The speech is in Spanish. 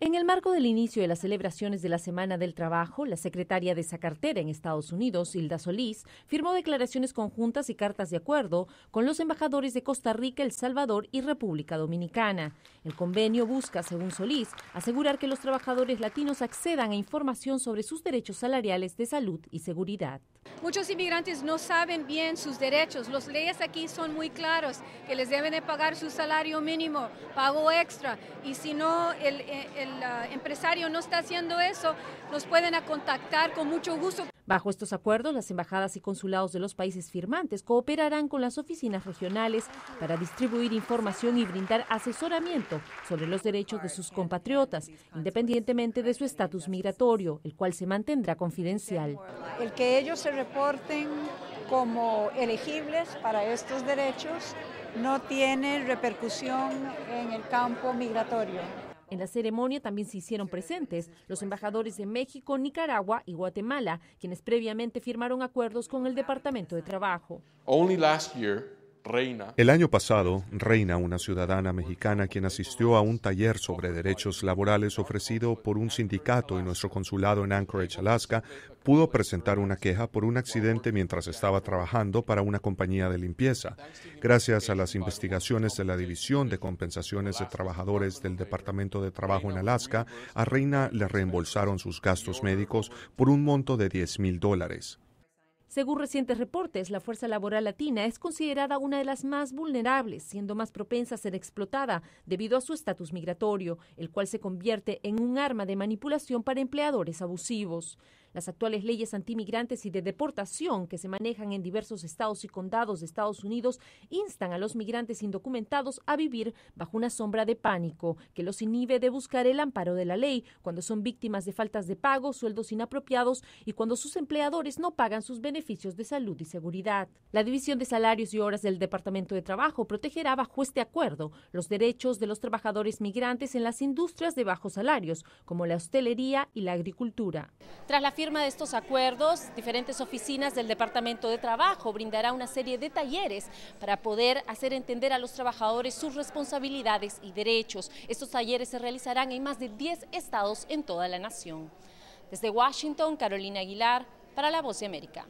En el marco del inicio de las celebraciones de la Semana del Trabajo, la secretaria de esa cartera en Estados Unidos, Hilda Solís, firmó declaraciones conjuntas y cartas de acuerdo con los embajadores de Costa Rica, El Salvador y República Dominicana. El convenio busca, según Solís, asegurar que los trabajadores latinos accedan a información sobre sus derechos salariales de salud y seguridad. Muchos inmigrantes no saben bien sus derechos. Las leyes aquí son muy claras, que les deben de pagar su salario mínimo, pago extra, y si no, el eh, el empresario no está haciendo eso, nos pueden contactar con mucho gusto. Bajo estos acuerdos, las embajadas y consulados de los países firmantes cooperarán con las oficinas regionales para distribuir información y brindar asesoramiento sobre los derechos de sus compatriotas, independientemente de su estatus migratorio, el cual se mantendrá confidencial. El que ellos se reporten como elegibles para estos derechos no tiene repercusión en el campo migratorio. En la ceremonia también se hicieron presentes los embajadores de México, Nicaragua y Guatemala, quienes previamente firmaron acuerdos con el Departamento de Trabajo. Only last year Reina. El año pasado, Reina, una ciudadana mexicana quien asistió a un taller sobre derechos laborales ofrecido por un sindicato en nuestro consulado en Anchorage, Alaska, pudo presentar una queja por un accidente mientras estaba trabajando para una compañía de limpieza. Gracias a las investigaciones de la División de Compensaciones de Trabajadores del Departamento de Trabajo en Alaska, a Reina le reembolsaron sus gastos médicos por un monto de 10 mil dólares. Según recientes reportes, la fuerza laboral latina es considerada una de las más vulnerables, siendo más propensa a ser explotada debido a su estatus migratorio, el cual se convierte en un arma de manipulación para empleadores abusivos. Las actuales leyes antimigrantes y de deportación que se manejan en diversos estados y condados de Estados Unidos instan a los migrantes indocumentados a vivir bajo una sombra de pánico que los inhibe de buscar el amparo de la ley cuando son víctimas de faltas de pago, sueldos inapropiados y cuando sus empleadores no pagan sus beneficios de salud y seguridad. La División de Salarios y Horas del Departamento de Trabajo protegerá bajo este acuerdo los derechos de los trabajadores migrantes en las industrias de bajos salarios, como la hostelería y la agricultura. Tras firma de estos acuerdos, diferentes oficinas del Departamento de Trabajo brindará una serie de talleres para poder hacer entender a los trabajadores sus responsabilidades y derechos. Estos talleres se realizarán en más de 10 estados en toda la nación. Desde Washington, Carolina Aguilar, para La Voz de América.